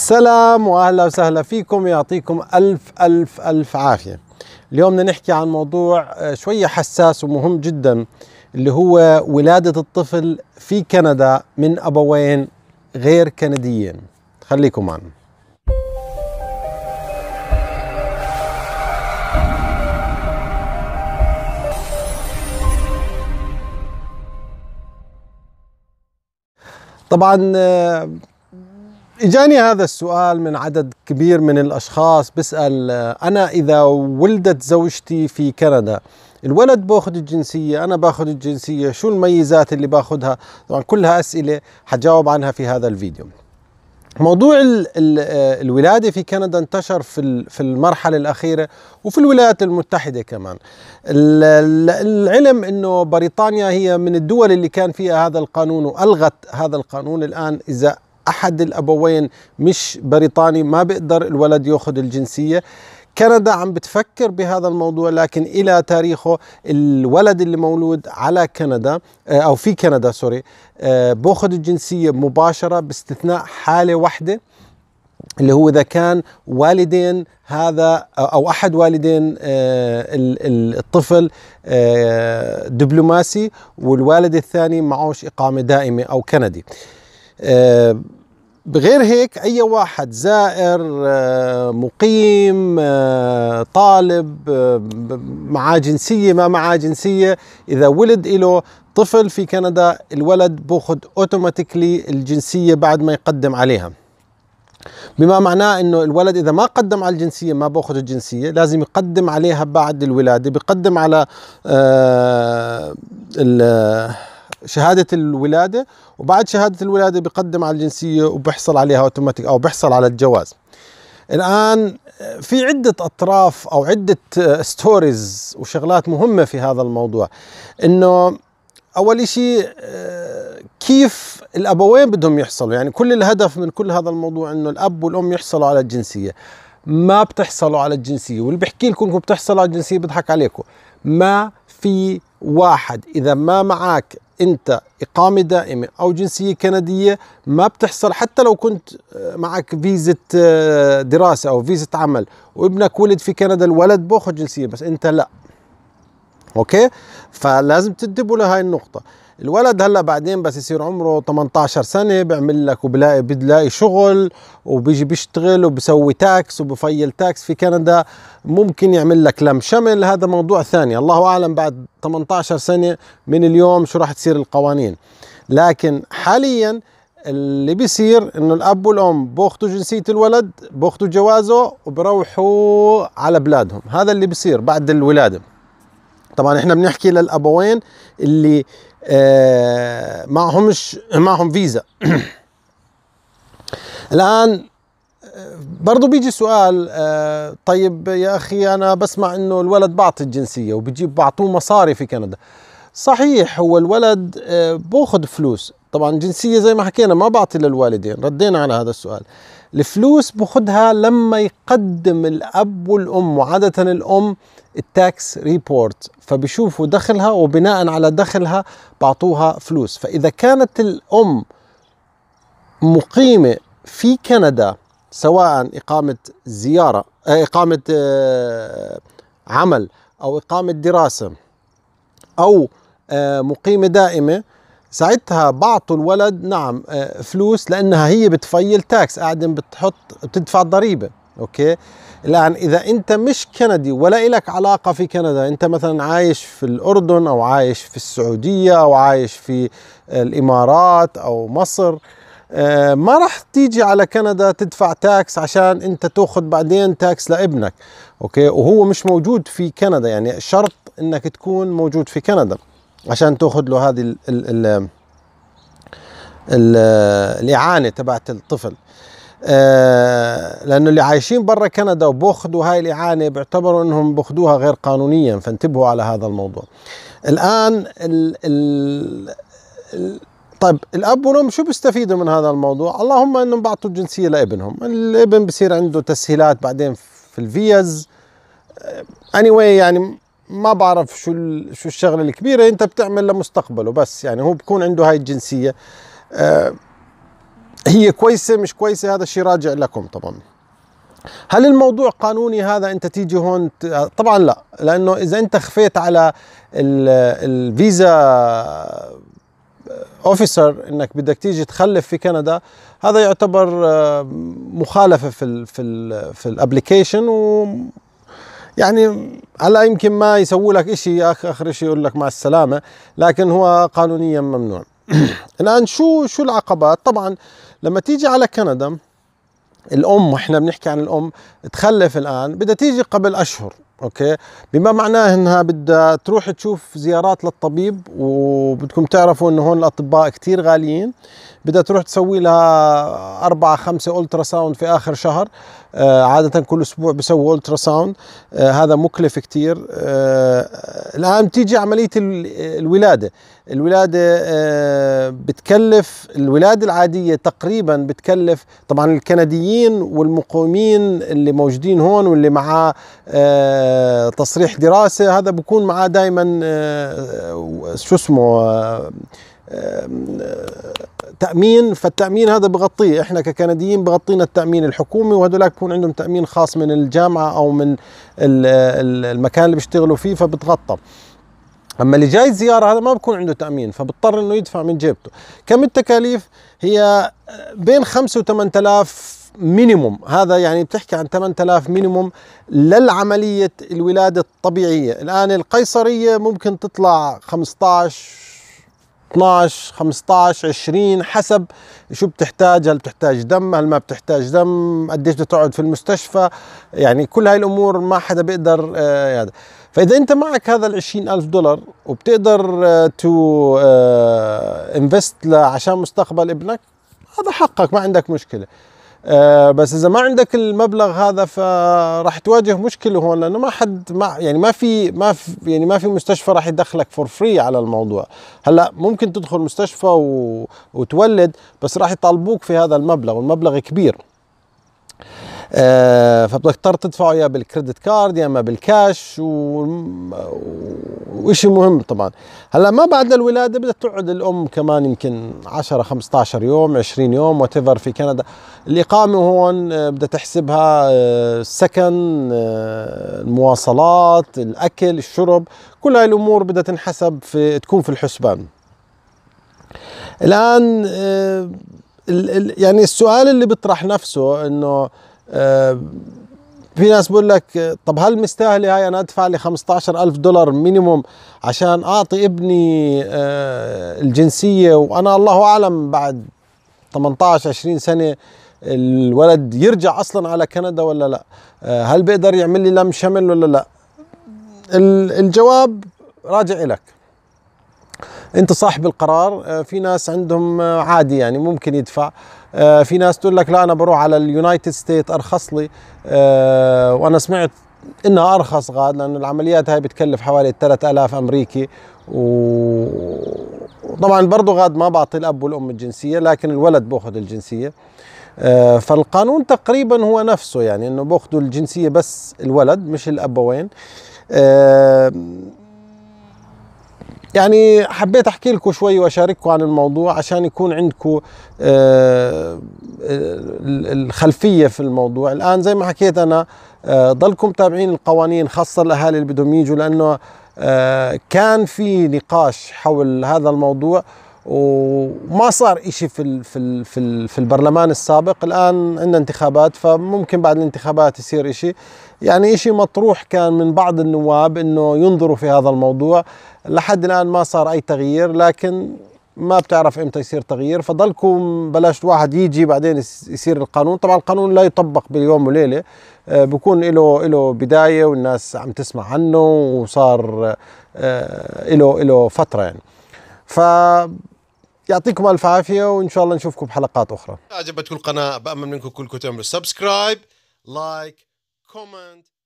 السلام واهلا وسهلا فيكم يعطيكم الف الف الف عافيه. اليوم بدنا نحكي عن موضوع آه، شويه حساس ومهم جدا اللي هو ولاده الطفل في كندا من ابوين غير كنديين. خليكم معنا. طبعا آه، اجاني هذا السؤال من عدد كبير من الاشخاص بسال انا اذا ولدت زوجتي في كندا الولد باخذ الجنسيه انا باخذ الجنسيه شو الميزات اللي باخذها طبعا كلها اسئله حجاوب عنها في هذا الفيديو موضوع آه، الولادة في كندا انتشر في في المرحلة الأخيرة وفي الولايات المتحدة كمان العلم أنه بريطانيا هي من الدول اللي كان فيها هذا القانون وألغت هذا القانون الآن إذا احد الابوين مش بريطاني ما بيقدر الولد ياخذ الجنسيه كندا عم بتفكر بهذا الموضوع لكن الى تاريخه الولد اللي مولود على كندا آه، او في كندا سوري آه، باخذ الجنسيه مباشره باستثناء حاله واحده اللي هو اذا كان والدين هذا او احد والدين آه، الطفل دبلوماسي والوالد الثاني معوش اقامه دائمه او كندي بغير هيك اي واحد زائر آه، مقيم آه، طالب آه، مع جنسيه ما مع جنسيه اذا ولد له طفل في كندا الولد باخذ اوتوماتيكلي الجنسيه بعد ما يقدم عليها بما معناه انه الولد اذا ما قدم على الجنسيه ما باخذ الجنسيه لازم يقدم عليها بعد الولاده بيقدم على آه شهاده الولاده وبعد شهاده الولاده بقدم على الجنسيه وبحصل عليها اوتوماتيك او بحصل على الجواز الان في عده اطراف او عده ستوريز وشغلات مهمه في هذا الموضوع انه اول شيء آه، كيف الابوين بدهم يحصلوا يعني كل الهدف من كل هذا الموضوع انه الاب والام يحصلوا على الجنسيه ما بتحصلوا على الجنسيه واللي بحكي لكم انكم بتحصلوا على الجنسيه بضحك عليكم ما في واحد اذا ما معك انت اقامه دائمه او جنسيه كنديه ما بتحصل حتى لو كنت آه، معك فيزه آه، دراسه او فيزه عمل وابنك ولد في كندا الولد باخذ جنسيه بس انت لا اوكي فلازم تنتبهوا لهاي النقطه الولد هلا بعدين بس يصير عمره 18 سنه بيعمل لك وبلاقي بلاقي شغل وبيجي بيشتغل وبسوي تاكس وبفيل تاكس في كندا ممكن يعمل لك لم شمل هذا موضوع ثاني الله اعلم بعد 18 سنه من اليوم شو راح تصير القوانين لكن حاليا اللي بيصير انه الاب والام بياخذوا جنسيه الولد بياخذوا جوازه وبروحوا على بلادهم هذا اللي بيصير بعد الولاده طبعا احنا بنحكي للابوين اللي آه، معهمش معهم فيزا الان آه، برضه بيجي سؤال آه، طيب يا اخي انا بسمع انه الولد بعطي الجنسيه وبجيب بعطوه مصاري في كندا صحيح هو الولد باخذ فلوس طبعا الجنسيه زي ما حكينا ما بعطي للوالدين ردينا على هذا السؤال الفلوس بخدها لما يقدم الاب والام وعاده الام التاكس ريبورت فبيشوفوا دخلها وبناء على دخلها بعطوها فلوس فاذا كانت الام مقيمه في كندا سواء اقامه زياره آه، اقامه آه، عمل او اقامه دراسه او آه، مقيمه دائمه ساعتها بعطوا الولد نعم آه، فلوس لانها هي بتفيل تاكس قاعده بتحط بتدفع ضريبه اوكي الان اذا انت مش كندي ولا إلك علاقه في كندا انت مثلا عايش في الاردن او عايش في السعوديه او عايش في الامارات او مصر آه، ما راح تيجي على كندا تدفع تاكس عشان انت تاخذ بعدين تاكس لابنك اوكي وهو مش موجود في كندا يعني شرط انك تكون موجود في كندا عشان تاخذ له هذه ال ال ال الـ الاعانه تبعت الطفل آه لانه اللي عايشين برا كندا وبياخذوا هاي الاعانه بيعتبروا انهم بياخذوها غير قانونيا فانتبهوا على هذا الموضوع. الان ال ال الـ طيب الاب والام شو بيستفيدوا من هذا الموضوع؟ اللهم انهم بعطوا الجنسيه لابنهم، الابن بصير عنده تسهيلات بعدين في الفيز اني آه، anyway يعني ما بعرف شو شو الشغله الكبيره انت بتعمل لمستقبله بس يعني هو بكون عنده هاي الجنسيه آه، هي كويسه مش كويسه هذا الشيء راجع لكم طبعا هل الموضوع قانوني هذا انت تيجي هون طبعا لا لانه اذا انت خفيت على الفيزا اوفيسر انك بدك تيجي تخلف في كندا هذا يعتبر آه، مخالفه في الـ في الـ في الابلكيشن يعني هلا يمكن ما يسووا لك شيء اخر اخر شيء يقول لك مع السلامه لكن هو قانونيا ممنوع الان شو شو العقبات طبعا لما تيجي على كندا الام واحنا بنحكي عن الام تخلف الان بدها تيجي قبل اشهر اوكي بما معناه انها بدها تروح تشوف زيارات للطبيب وبدكم تعرفوا انه هون الاطباء كثير غاليين بدها تروح تسوي لها أربعة خمسة ألترا ساوند في آخر شهر آه عادة كل أسبوع بسوي ألترا ساوند آه هذا مكلف كثير آه الآن بتيجي عملية الولادة الولادة آه بتكلف الولادة العادية تقريبا بتكلف طبعا الكنديين والمقيمين اللي موجودين هون واللي معاه آه تصريح دراسه هذا بكون معاه دائما آه، شو اسمه آه، آه، تامين فالتامين هذا بغطيه احنا ككنديين بغطينا التامين الحكومي وهدول بكون عندهم تامين خاص من الجامعه او من المكان اللي بيشتغلوا فيه فبتغطى اما اللي جاي زياره هذا ما بكون عنده تامين فبضطر انه يدفع من جيبته كم التكاليف هي بين 5 و 8000 مينيموم هذا يعني بتحكي عن 8000 مينيموم للعملية الولادة الطبيعية الآن القيصرية ممكن تطلع 15 12 15 20 حسب شو بتحتاج هل بتحتاج دم هل ما بتحتاج دم قديش بتقعد في المستشفى يعني كل هاي الامور ما حدا بيقدر آه هذا فاذا انت معك هذا ال 20000 دولار وبتقدر تو آه انفست آه، عشان مستقبل ابنك هذا حقك ما عندك مشكله آه، بس اذا ما عندك المبلغ هذا فراح تواجه مشكله هون لانه ما حد ما يعني ما في ما في يعني ما في مستشفى راح يدخلك فور فري على الموضوع هلا ممكن تدخل مستشفى و... وتولد بس راح يطالبوك في هذا المبلغ والمبلغ كبير آه، فبدك تضطر تدفعه يا بالكريدت كارد يا اما بالكاش و... وشيء مهم طبعا هلا ما بعد الولاده بدها تقعد الام كمان يمكن 10 15 يوم 20 يوم وات في كندا الاقامه هون آه، بدها تحسبها آه، السكن المواصلات الاكل الشرب كل هاي الامور بدها تنحسب في تكون في الحسبان الان يعني السؤال اللي بيطرح نفسه انه آه، في ناس بقول لك طب هل مستاهله هاي انا ادفع لي 15000 دولار مينيموم عشان اعطي ابني آه، الجنسيه وانا الله اعلم بعد 18 20 سنه الولد يرجع اصلا على كندا ولا لا آه، هل بيقدر يعمل لي لم شمل ولا لا الجواب راجع لك انت صاحب القرار في ناس عندهم عادي يعني ممكن يدفع آه، في ناس تقول لك لا انا بروح على اليونايتد ستيت ارخص لي آه، وانا سمعت انها ارخص غاد لانه العمليات هاي بتكلف حوالي 3000 امريكي وطبعا برضه غاد ما بعطي الاب والام الجنسيه لكن الولد باخذ الجنسيه آه، فالقانون تقريبا هو نفسه يعني انه باخذوا الجنسيه بس الولد مش الابوين يعني حبيت احكي لكم شوي واشارككم عن الموضوع عشان يكون عندكم آه، آه، الخلفيه في الموضوع الان زي ما حكيت انا آه، ضلكم تابعين القوانين خاصه الاهالي اللي بدهم يجوا لانه كان في نقاش حول هذا الموضوع وما صار شيء في الـ في الـ في, الـ في البرلمان السابق الان عندنا انتخابات فممكن بعد الانتخابات يصير شيء يعني شيء مطروح كان من بعض النواب انه ينظروا في هذا الموضوع لحد الان ما صار اي تغيير لكن ما بتعرف امتى يصير تغيير فضلكم بلاش واحد يجي بعدين يصير القانون طبعا القانون لا يطبق باليوم وليله آه، بكون له له بدايه والناس عم تسمع عنه وصار آه، له له فتره يعني ف يعطيكم الف عافيه وان شاء الله نشوفكم بحلقات اخرى. عجبتكم القناه بامل منكم كلكم تعملوا سبسكرايب لايك كومنت